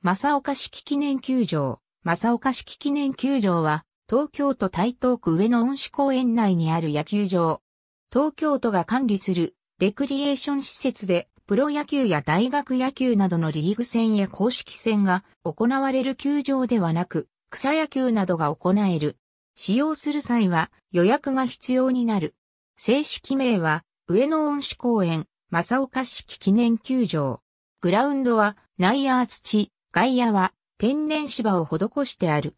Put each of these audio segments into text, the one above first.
正岡式記念球場。正岡式記念球場は、東京都台東区上野恩賜公園内にある野球場。東京都が管理するレクリエーション施設で、プロ野球や大学野球などのリーグ戦や公式戦が行われる球場ではなく、草野球などが行える。使用する際は予約が必要になる。正式名は、上野恩賜公園、正岡式記念球場。グラウンドは、内野土、外野は天然芝を施してある。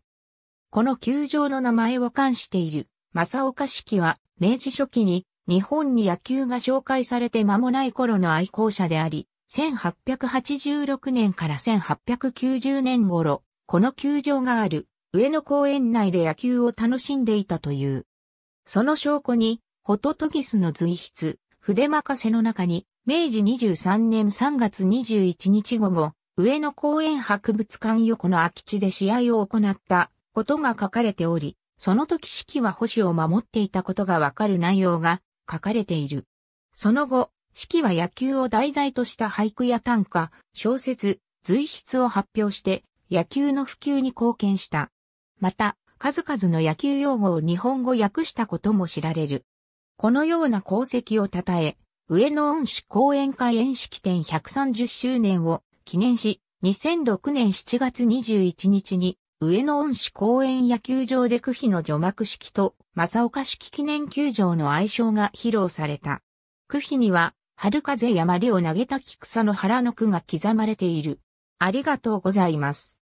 この球場の名前を冠している正岡式は明治初期に日本に野球が紹介されて間もない頃の愛好者であり、1886年から1890年頃、この球場がある上野公園内で野球を楽しんでいたという。その証拠に、ホトトギスの随筆、筆任せの中に、明治23年3月21日午後、上野公園博物館横の空き地で試合を行ったことが書かれており、その時式は保守を守っていたことがわかる内容が書かれている。その後、式は野球を題材とした俳句や短歌、小説、随筆を発表して野球の普及に貢献した。また、数々の野球用語を日本語訳したことも知られる。このような功績を称え、上野恩師講演会演式典130周年を記念し、2006年7月21日に、上野恩師公園野球場で区費の除幕式と、正岡式記念球場の愛称が披露された。区費には、春風やまりを投げた菊草の原の句が刻まれている。ありがとうございます。